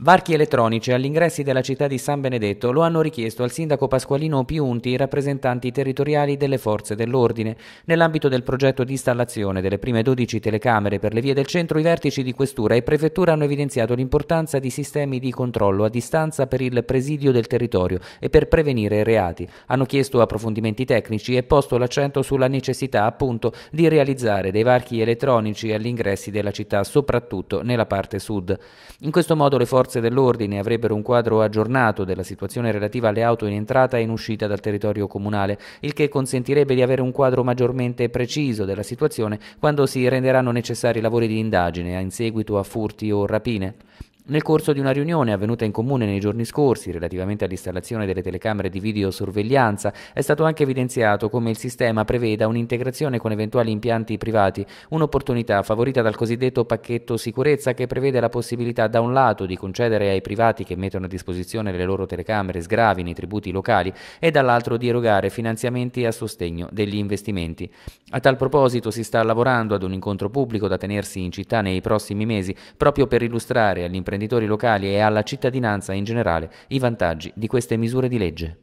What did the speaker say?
Varchi elettronici agli ingressi della città di San Benedetto lo hanno richiesto al sindaco Pasqualino Piunti i rappresentanti territoriali delle forze dell'ordine. Nell'ambito del progetto di installazione delle prime 12 telecamere per le vie del centro, i vertici di questura e prefettura hanno evidenziato l'importanza di sistemi di controllo a distanza per il presidio del territorio e per prevenire reati. Hanno chiesto approfondimenti tecnici e posto l'accento sulla necessità appunto di realizzare dei varchi elettronici agli ingressi della città, soprattutto nella parte sud. In questo modo le forze forze dell'ordine avrebbero un quadro aggiornato della situazione relativa alle auto in entrata e in uscita dal territorio comunale, il che consentirebbe di avere un quadro maggiormente preciso della situazione quando si renderanno necessari lavori di indagine in seguito a furti o rapine. Nel corso di una riunione avvenuta in comune nei giorni scorsi relativamente all'installazione delle telecamere di videosorveglianza è stato anche evidenziato come il sistema preveda un'integrazione con eventuali impianti privati, un'opportunità favorita dal cosiddetto pacchetto sicurezza che prevede la possibilità da un lato di concedere ai privati che mettono a disposizione le loro telecamere sgravi nei tributi locali e dall'altro di erogare finanziamenti a sostegno degli investimenti. A tal proposito si sta lavorando ad un incontro pubblico da tenersi in città nei prossimi mesi proprio per illustrare all'imprenditore imprenditori locali e alla cittadinanza in generale i vantaggi di queste misure di legge.